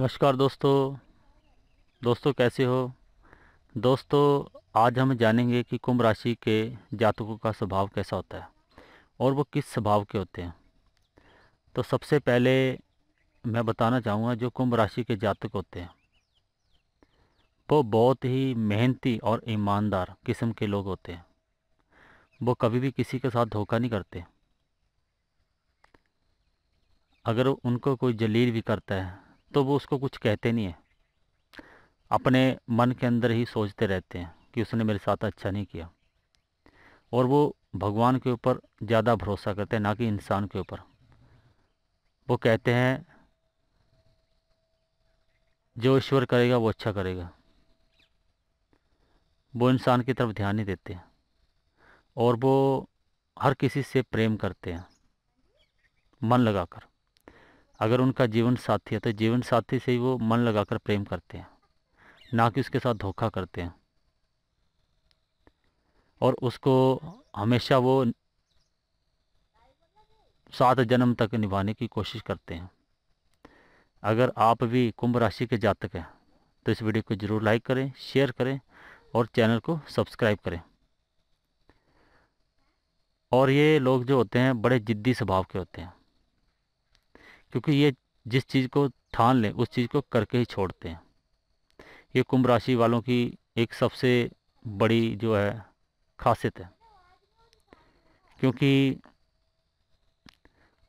नमस्कार दोस्तों दोस्तों कैसे हो दोस्तों आज हम जानेंगे कि कुंभ राशि के जातकों का स्वभाव कैसा होता है और वो किस स्वभाव के होते हैं तो सबसे पहले मैं बताना चाहूँगा जो कुंभ राशि के जातक होते हैं वो बहुत ही मेहनती और ईमानदार किस्म के लोग होते हैं वो कभी भी किसी के साथ धोखा नहीं करते अगर उनको कोई जलील भी करता है तो वो उसको कुछ कहते नहीं हैं अपने मन के अंदर ही सोचते रहते हैं कि उसने मेरे साथ अच्छा नहीं किया और वो भगवान के ऊपर ज़्यादा भरोसा करते हैं ना कि इंसान के ऊपर वो कहते हैं जो ईश्वर करेगा वो अच्छा करेगा वो इंसान की तरफ ध्यान नहीं देते और वो हर किसी से प्रेम करते हैं मन लगाकर अगर उनका जीवन साथी है तो जीवन साथी से ही वो मन लगाकर प्रेम करते हैं ना कि उसके साथ धोखा करते हैं और उसको हमेशा वो सात जन्म तक निभाने की कोशिश करते हैं अगर आप भी कुंभ राशि के जातक हैं तो इस वीडियो को ज़रूर लाइक करें शेयर करें और चैनल को सब्सक्राइब करें और ये लोग जो होते हैं बड़े ज़िद्दी स्वभाव के होते हैं क्योंकि ये जिस चीज़ को ठान लें उस चीज़ को करके ही छोड़ते हैं ये कुंभ राशि वालों की एक सबसे बड़ी जो है खासियत है क्योंकि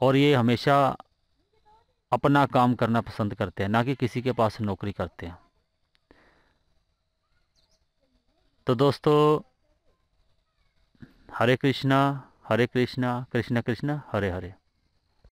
और ये हमेशा अपना काम करना पसंद करते हैं ना कि किसी के पास नौकरी करते हैं तो दोस्तों हरे कृष्णा हरे कृष्णा कृष्णा कृष्णा हरे हरे